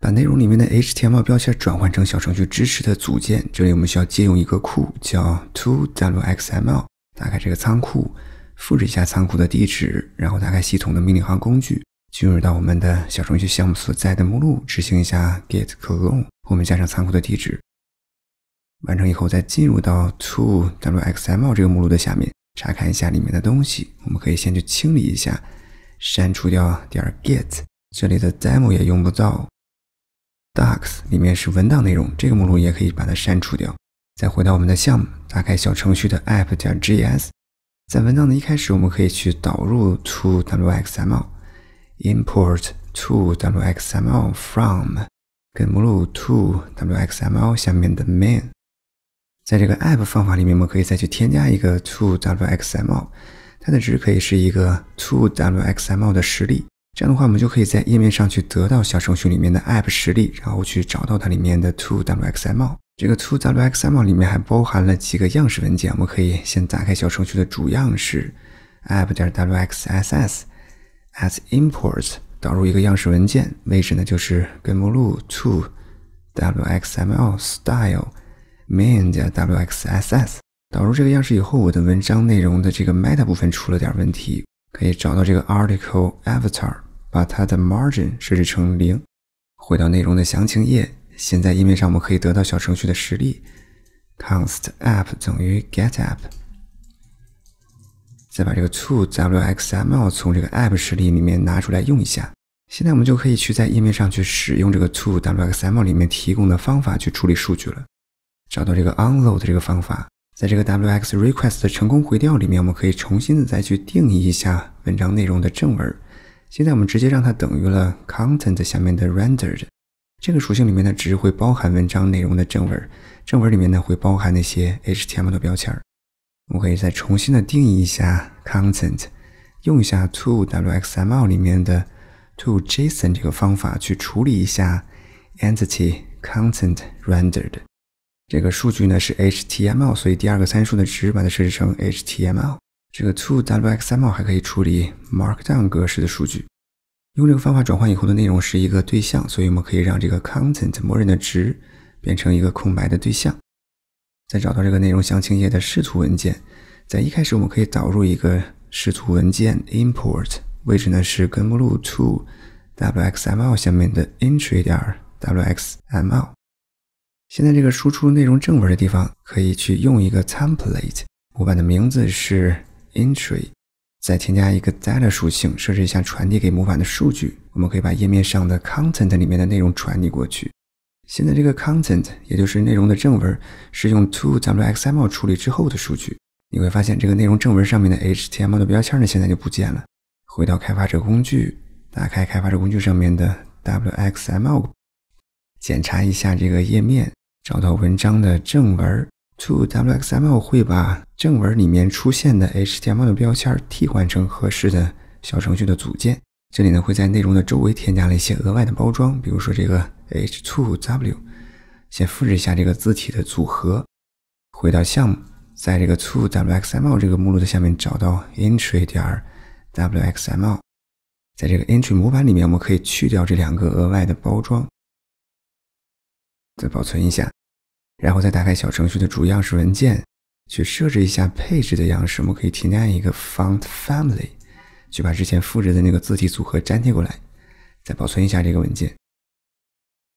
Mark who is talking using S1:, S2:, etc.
S1: 把内容里面的 h t m l 标签转换成小程序支持的组件。这里我们需要借用一个库，叫 twxml。打开这个仓库，复制一下仓库的地址，然后打开系统的命令行工具，进入到我们的小程序项目所在的目录，执行一下 git clone，后面加上仓库的地址。完成以后，再进入到 twxml 这个目录的下面，查看一下里面的东西。我们可以先去清理一下，删除掉点儿 get，这里的 demo 也用不到。docs 里面是文档内容，这个目录也可以把它删除掉。再回到我们的项目，打开小程序的 app 点 js。在文档的一开始，我们可以去导入 two wxml，import two wxml from 跟目录 two wxml 下面的 main。在这个 app 方法里面，我们可以再去添加一个 two wxml，它的值可以是一个 two wxml 的实例。这样的话，我们就可以在页面上去得到小程序里面的 App 实例，然后去找到它里面的 two wxml。这个 two wxml 里面还包含了几个样式文件，我们可以先打开小程序的主样式 app. 点 wxss as imports 导入一个样式文件，位置呢就是根目录 two wxml style main. 点 wxss。导入这个样式以后，我的文章内容的这个 meta 部分出了点问题。可以找到这个 article avatar，把它的 margin 设置成零。回到内容的详情页，现在页面上我们可以得到小程序的实例 const app 等于 get app。再把这个 to wxml 从这个 app 实例里面拿出来用一下。现在我们就可以去在页面上去使用这个 to wxml 里面提供的方法去处理数据了。找到这个 unload 这个方法。在这个 wx request 的成功回调里面，我们可以重新的再去定义一下文章内容的正文。现在我们直接让它等于了 content 下面的 rendered 这个属性里面呢，值会包含文章内容的正文，正文里面呢会包含那些 htm l 的标签。我们可以再重新的定义一下 content，用一下 to wxml 里面的 to json 这个方法去处理一下 entity content rendered。这个数据呢是 HTML，所以第二个参数的值把它设置成 HTML。这个 To w XML 还可以处理 Markdown 格式的数据。用这个方法转换以后的内容是一个对象，所以我们可以让这个 Content 默认的值变成一个空白的对象。再找到这个内容详情页的视图文件，在一开始我们可以导入一个视图文件，Import 位置呢是根目录 To w XML 下面的 Entry 点 XML。现在这个输出内容正文的地方，可以去用一个 template 模板的名字是 entry，再添加一个 data 属性，设置一下传递给模板的数据。我们可以把页面上的 content 里面的内容传递过去。现在这个 content，也就是内容的正文，是用 to wxml 处理之后的数据。你会发现这个内容正文上面的 html 的标签呢，现在就不见了。回到开发者工具，打开开发者工具上面的 wxml，检查一下这个页面。找到文章的正文，to wxml 会把正文里面出现的 html 的标签替换成合适的小程序的组件。这里呢会在内容的周围添加了一些额外的包装，比如说这个 h2w。先复制一下这个字体的组合，回到项目，在这个 to wxml 这个目录的下面找到 entry 点 wxml，在这个 entry 模板里面我们可以去掉这两个额外的包装，再保存一下。然后再打开小程序的主样式文件，去设置一下配置的样式。我们可以添加一个 font family，去把之前复制的那个字体组合粘贴过来，再保存一下这个文件。